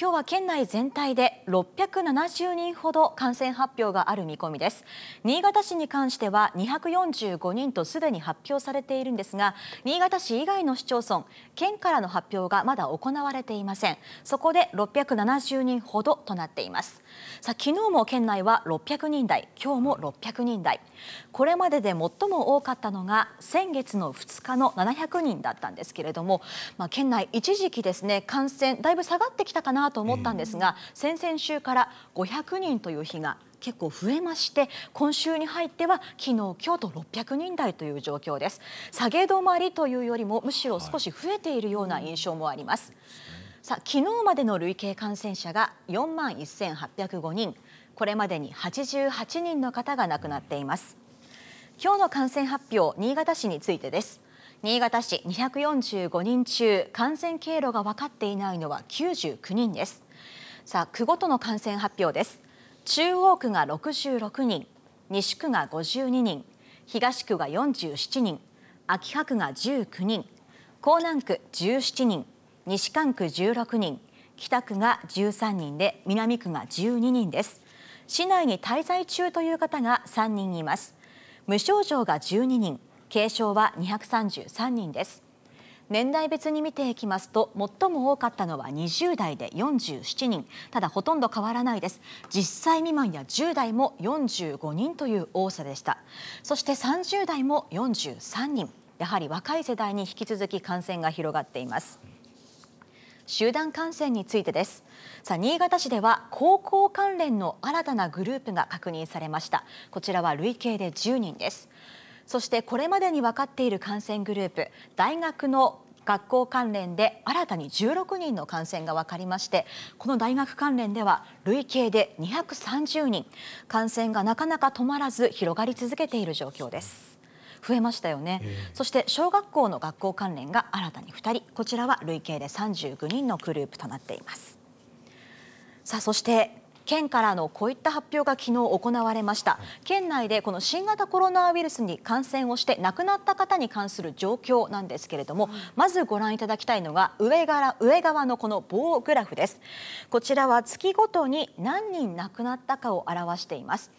今日は県内全体で670人ほど感染発表がある見込みです新潟市に関しては245人とすでに発表されているんですが新潟市以外の市町村県からの発表がまだ行われていませんそこで670人ほどとなっていますさあ昨日も県内は600人台今日も600人台これまでで最も多かったのが先月の2日の700人だったんですけれども、まあ、県内一時期ですね感染だいぶ下がってきたかなと思ったんですが、先々週から500人という日が結構増えまして今週に入っては昨日今日と600人台という状況です下げ止まりというよりもむしろ少し増えているような印象もあります、はい、さあ昨日までの累計感染者が4万1805人これまでに88人の方が亡くなっています今日の感染発表新潟市についてです新潟市245人中感染経路が分かっていないのは99人ですさあ区ごとの感染発表です中央区が66人西区が52人東区が47人秋葉区が19人江南区17人西館区16人北区が13人で南区が12人です市内に滞在中という方が3人います無症状が12人軽症は233人です年代別に見ていきますと最も多かったのは20代で47人ただほとんど変わらないです10歳未満や10代も45人という多さでしたそして30代も43人やはり若い世代に引き続き感染が広がっています集団感染についてですさあ新潟市では高校関連の新たなグループが確認されましたこちらは累計で10人ですそしてこれまでに分かっている感染グループ大学の学校関連で新たに16人の感染が分かりましてこの大学関連では累計で230人感染がなかなか止まらず広がり続けている状況です増えましたよね、えー、そして小学校の学校関連が新たに2人こちらは累計で3 9人のグループとなっていますさあそして県からのこういった発表が昨日行われました県内でこの新型コロナウイルスに感染をして亡くなった方に関する状況なんですけれどもまずご覧いただきたいのが上から上側のこの棒グラフですこちらは月ごとに何人亡くなったかを表しています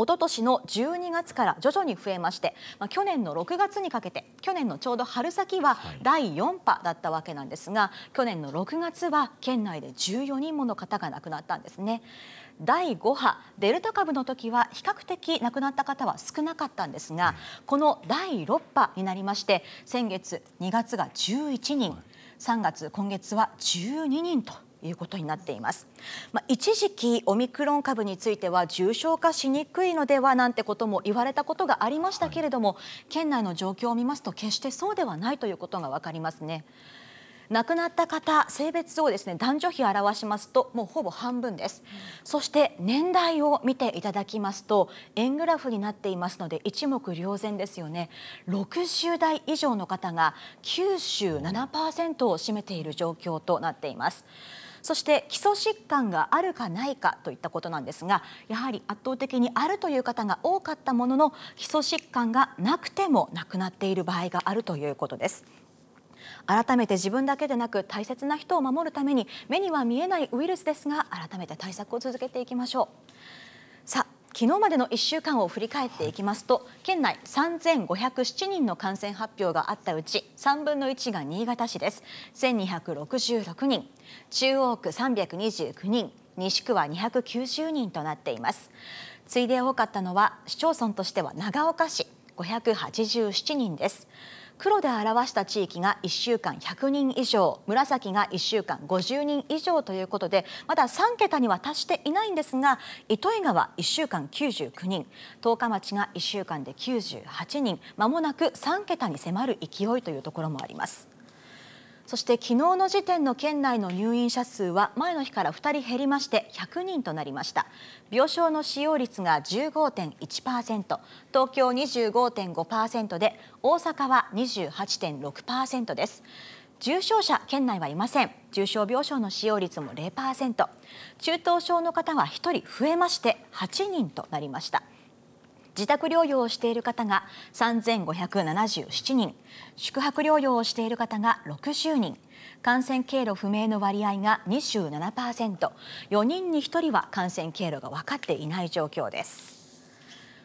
一昨年の12月から徐々に増えまして、まあ、去年の6月にかけて去年のちょうど春先は第4波だったわけなんですが去年の6月は県内で14人もの方が亡くなったんですね。第5波デルタ株の時は比較的亡くなった方は少なかったんですがこの第6波になりまして先月2月が11人3月今月は12人と。いうことになっています、まあ、一時期オミクロン株については重症化しにくいのではなんてことも言われたことがありましたけれども、はい、県内の状況を見ますと決してそうではないということが分かりますね。亡くなった方性別をですね男女比表しますともうほぼ半分です、うん、そして年代を見ていただきますと円グラフになっていますので一目瞭然ですよね60代以上の方が97%を占めている状況となっていますそして基礎疾患があるかないかといったことなんですがやはり圧倒的にあるという方が多かったものの基礎疾患がなくても亡くなっている場合があるということです。改めて自分だけでなく大切な人を守るために目には見えないウイルスですが改めて対策を続けていきましょうさあ昨日までの1週間を振り返っていきますと、県内3507人の感染発表があったうち3分の1が新潟市です1266人中央区329人西区は290人となっていますついで多かったのは市町村としては長岡市587人です黒で表した地域が1週間100人以上紫が1週間50人以上ということでまだ3桁には達していないんですが糸魚川1週間99人十日町が1週間で98人まもなく3桁に迫る勢いというところもあります。そして昨日の時点の県内の入院者数は前の日から2人減りまして100人となりました病床の使用率が15.1%東京25.5%で大阪は28.6%です重症者県内はいません重症病床の使用率も0%中等症の方は1人増えまして8人となりました自宅療養をしている方が3577人宿泊療養をしている方が60人感染経路不明の割合が 27%4 人に1人は感染経路が分かっていない状況です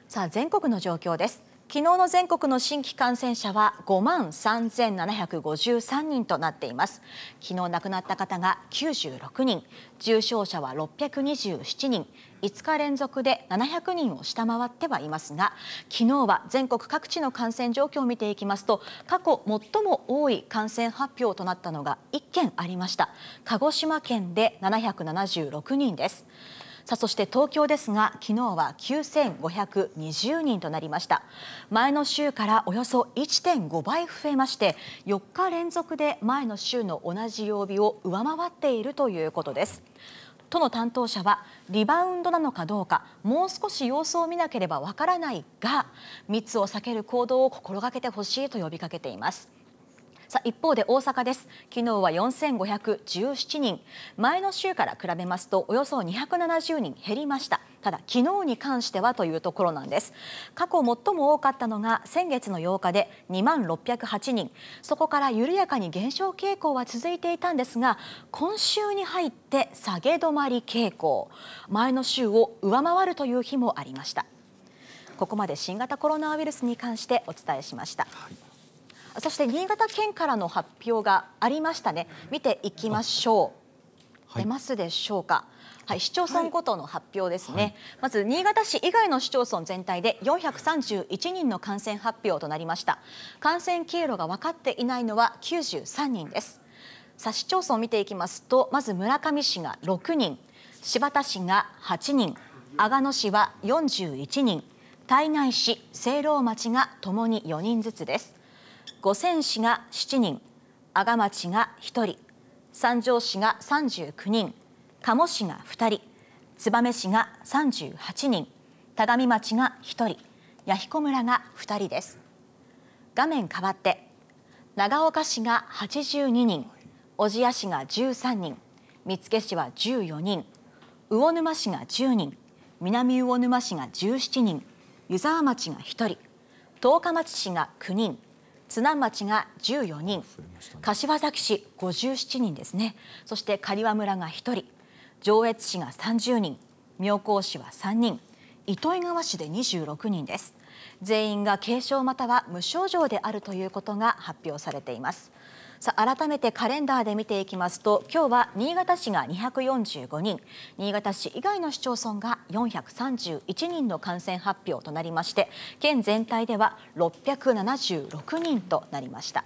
さあ全国の状況です昨日の全国の新規感染者は5万3753人となっています昨日亡くなった方が96人重症者は627人5日連続で700人を下回ってはいますが昨日は全国各地の感染状況を見ていきますと過去最も多い感染発表となったのが1件ありました鹿児島県で776人ですさあそして東京ですが昨日は9520人となりました前の週からおよそ1.5倍増えまして4日連続で前の週の同じ曜日を上回っているということです都の担当者はリバウンドなのかどうかもう少し様子を見なければわからないが密を避ける行動を心がけてほしいと呼びかけていますさ一方で大阪です昨日は4517人前の週から比べますとおよそ270人減りましたただ昨日に関してはというところなんです過去最も多かったのが先月の8日で2万608人そこから緩やかに減少傾向は続いていたんですが今週に入って下げ止まり傾向前の週を上回るという日もありましたここまで新型コロナウイルスに関してお伝えしました、はいそして新潟県からの発表がありましたね見ていきましょう、はい、出ますでしょうかはい、市町村ごとの発表ですね、はいはい、まず新潟市以外の市町村全体で431人の感染発表となりました感染経路が分かっていないのは93人ですさあ市町村を見ていきますとまず村上市が6人柴田市が8人阿賀野市は41人胎内市、聖籠町がともに4人ずつです五泉市が7人、阿賀町が1人、三条市が39人、鴨市が2人、燕市が38人、只見町が1人、弥彦村が2人です。画面変わって、長岡市が82人、小千谷市が13人、見附市は14人、魚沼市が10人、南魚沼市が17人、湯沢町が1人、十日町市が9人、津南町が14人、ね、柏崎市57人ですねそして刈羽村が1人上越市が30人妙高市は3人糸魚川市で26人です全員が軽症または無症状であるということが発表されていますさあ改めてカレンダーで見ていきますと今日は新潟市が245人新潟市以外の市町村が431人の感染発表となりまして県全体では676人となりました。